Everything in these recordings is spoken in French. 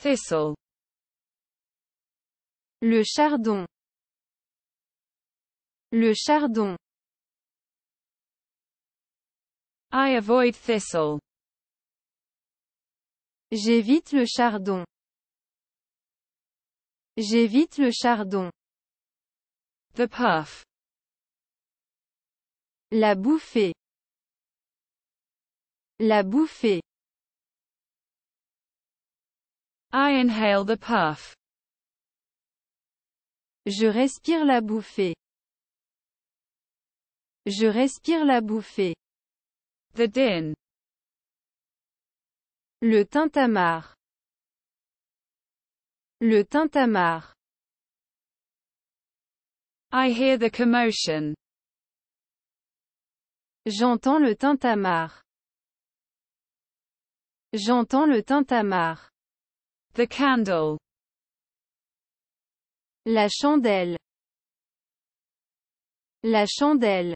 Thistle. Le chardon. Le chardon. I avoid thistle. J'évite le chardon. J'évite le chardon. The puff. La bouffée. La bouffée. I inhale the puff. Je respire la bouffée. Je respire la bouffée. The din. Le tintamarre. Le tintamarre. I hear the commotion. J'entends le tintamarre. J'entends le tintamarre. The candle. La chandelle. La chandelle.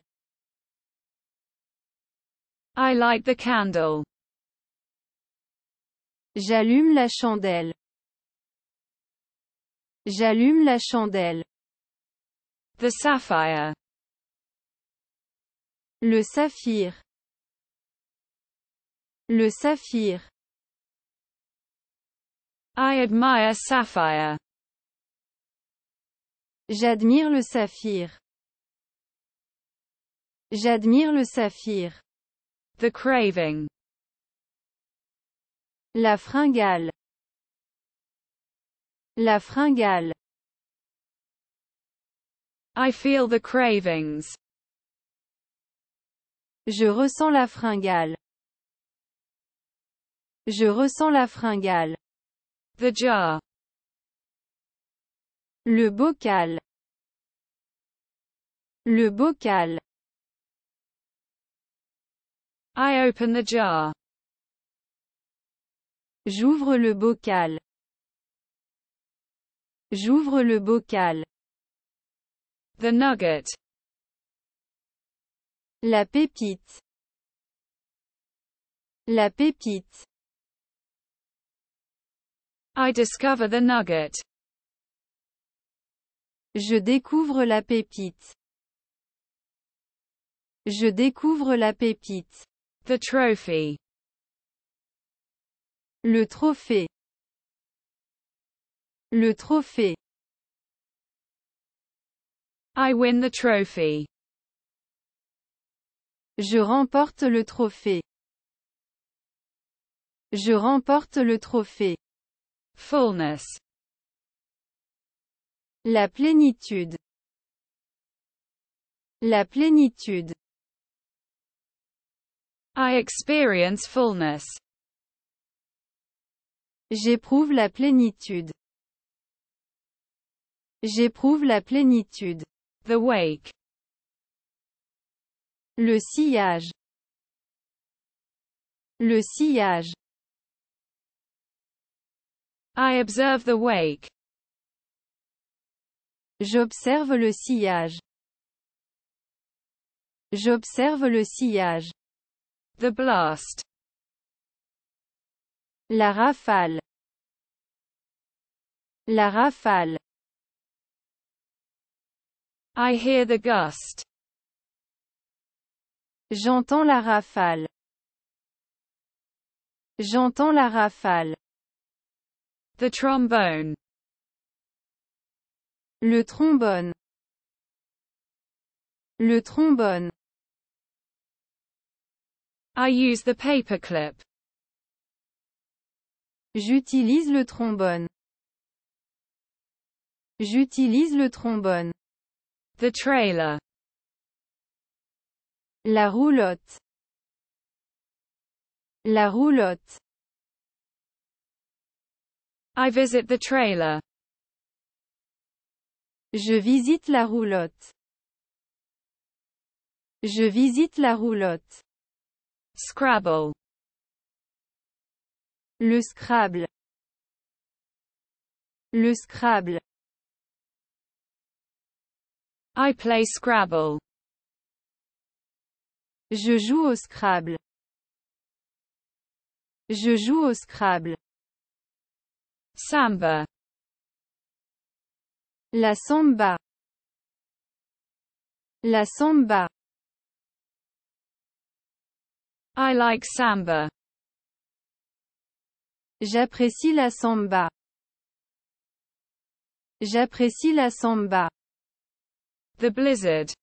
I light the candle. J'allume la chandelle. J'allume la chandelle. The sapphire. Le saphir. Le saphir. I admire sapphire. J'admire le saphir. J'admire le saphir. The craving. La fringale. La fringale. I feel the cravings. Je ressens la fringale. Je ressens la fringale. The jar. Le bocal. Le bocal. I open the jar. J'ouvre le bocal. J'ouvre le bocal. The nugget. La pépite. La pépite. I discover the nugget. Je découvre la pépite. Je découvre la pépite. The trophy. Le trophée. Le trophée. I win the trophy. Je remporte le trophée. Je remporte le trophée fullness. La plénitude. La plénitude. I experience fullness. J'éprouve la plénitude. J'éprouve la plénitude. The wake. Le sillage. Le sillage. I observe the wake. J'observe le sillage. J'observe le sillage. The blast. La rafale. La rafale. I hear the gust. J'entends la rafale. J'entends la rafale. The trombone. Le trombone. Le trombone. I use the paperclip. J'utilise le trombone. J'utilise le trombone. The trailer. La roulotte. La roulotte. I visit the trailer. Je visite la roulotte. Je visite la roulotte. Scrabble. Le Scrabble. Le Scrabble. I play Scrabble. Je joue au Scrabble. Je joue au Scrabble. Samba. La samba. La samba. I like samba. J'apprécie la samba. J'apprécie la samba. The blizzard.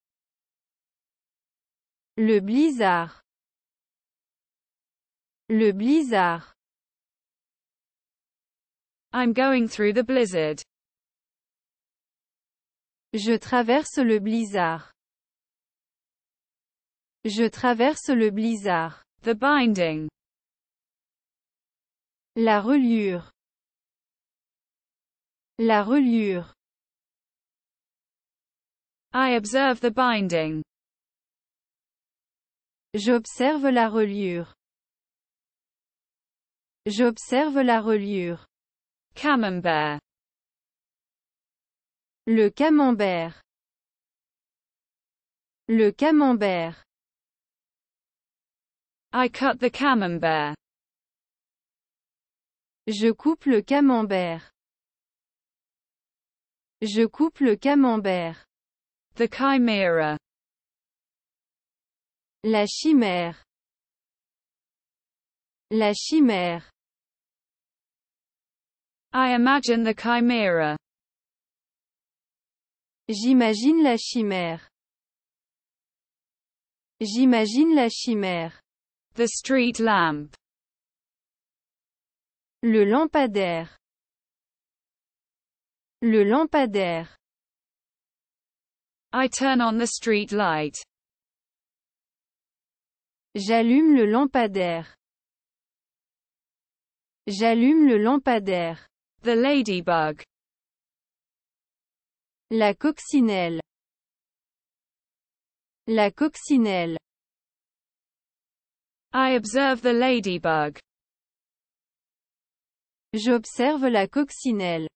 Le blizzard. Le blizzard. I'm going through the blizzard. Je traverse le blizzard. Je traverse le blizzard. The binding. La reliure. La reliure. I observe the binding. J'observe la reliure. J'observe la reliure. Camembert. Le camembert. Le camembert. I cut the camembert. Je coupe le camembert. Je coupe le camembert. The chimera. La chimère. La chimère. I imagine the chimera. J'imagine la chimère. J'imagine la chimère. The street lamp. Le lampadaire. Le lampadaire. I turn on the street light. J'allume le lampadaire. J'allume le lampadaire. The ladybug. La coccinelle. La coccinelle. I observe the ladybug. J'observe la coccinelle.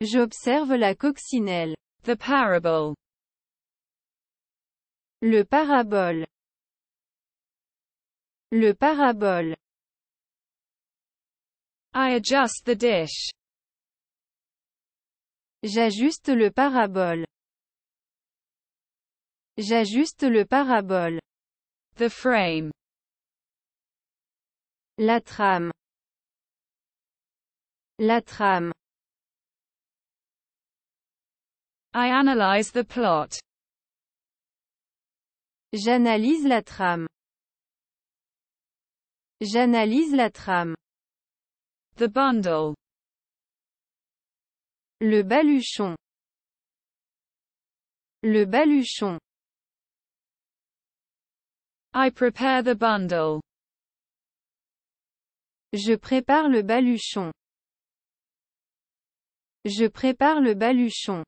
J'observe la coccinelle. The parable. Le parabole. Le parabole. I adjust the dish. J'ajuste le parabole. J'ajuste le parabole. The frame. La trame. La trame. I analyze the plot. J'analyse la trame. J'analyse la trame. The bundle. Le baluchon. Le baluchon. I prepare the bundle. Je prépare le baluchon. Je prépare le baluchon.